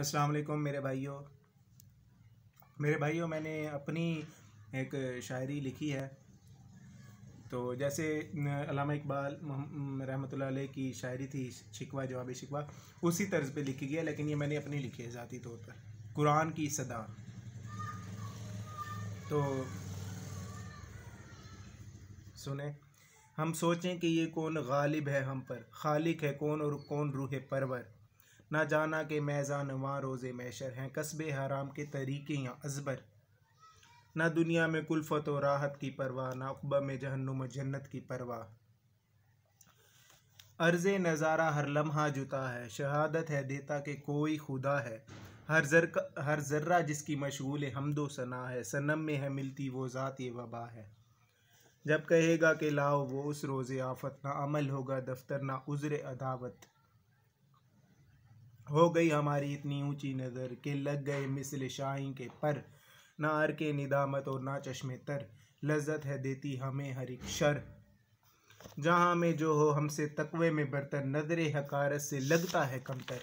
अस्सलाम वालेकुम मेरे भाइयों मेरे भाइयों मैंने अपनी एक शायरी लिखी है तो जैसे अलामा इकबाल रहमत ला की शायरी थी शिकवा जवाब शिकवा उसी तर्ज पे लिखी गई है लेकिन ये मैंने अपनी लिखी है ज़ाती तौर पर कुरान की सदा तो सुने हम सोचें कि ये कौन गालिब है हम पर खालिक है कौन और कौन रूह परवर ना जाना के मैज़ा नवा रोज़ मैशर हैं कस्बे हराम के तरीके या अजबर ना दुनिया में कुल्फत और राहत की परवाह ना अकबा में जहन्नुम जन्नत की परवाह अर्ज़ नज़ारा हर लम्हा जुता है शहादत है देता के कोई खुदा है हर जर हर जर्रा जिसकी मशगूल हमदो सना है सनम में है मिलती वो ज़ात ये वबा है जब कहेगा कि लाओ वो उस रोज़ आफत ना अमल होगा दफ्तर ना उज़र अदावत हो गई हमारी इतनी ऊंची नज़र के लग गए मिसल शाही के पर ना आर के निदामत और ना चश्मे तर लज्जत है देती हमें हर एक शर जहाँ में जो हो हमसे तकवे में बरतर नजर हकारत से लगता है कमतर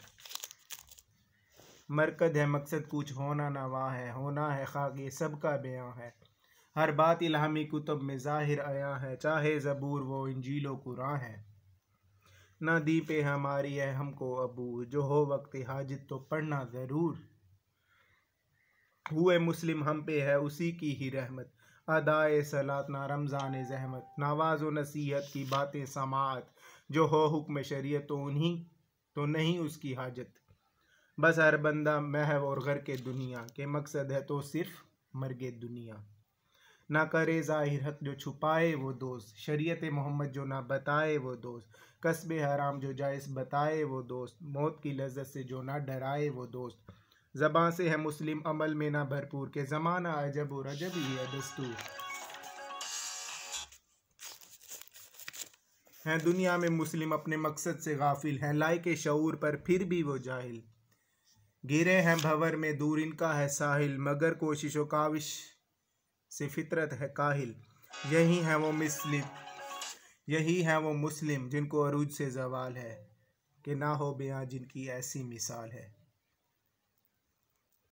मरकद है मकसद कुछ होना ना वहाँ है होना है खागे सबका बयां है हर बात इलामी कुतब में ज़ाहिर आया है चाहे ज़बूर वो इंजीलो कुरां है ना दी पे हमारी है हमको अबू जो हो वक्त हाजित तो पढ़ना ज़रूर हुए मुस्लिम हम पे है उसी की ही रहमत अदाए सलात ना रमज़ान जहमत नावाज़ो नसीहत की बातें समात जो हो हुक्म शरीय तो उन्हीं तो नहीं उसकी हाजत बस हर बंदा महव और घर के दुनिया के मकसद है तो सिर्फ मर्गे दुनिया ना करे ज़ाहिर हक जो छुपाए वो दोस्त शरीयत मोहम्मद जो ना बताए वो दोस्त कस्ब हराम जो जायज़ बताए वो दोस्त मौत की लज्जत से जो ना डराए वो दोस्त ज़बाँ से है मुस्लिम अमल में ना भरपूर के ज़माना अजब और अजब ही है दस्तूर हैं दुनिया में मुस्लिम अपने मकसद से गाफिल हैं लाए के शूर पर फिर भी वो जाहिल गिरे हैं भंवर में दूर इनका है साहिल मगर कोशिश व काविश से फितरत है काहिल यही है वो मुस्लिम यही हैं वो मुस्लिम जिनको अरूज से जवाल है कि ना हो बयां जिनकी ऐसी मिसाल है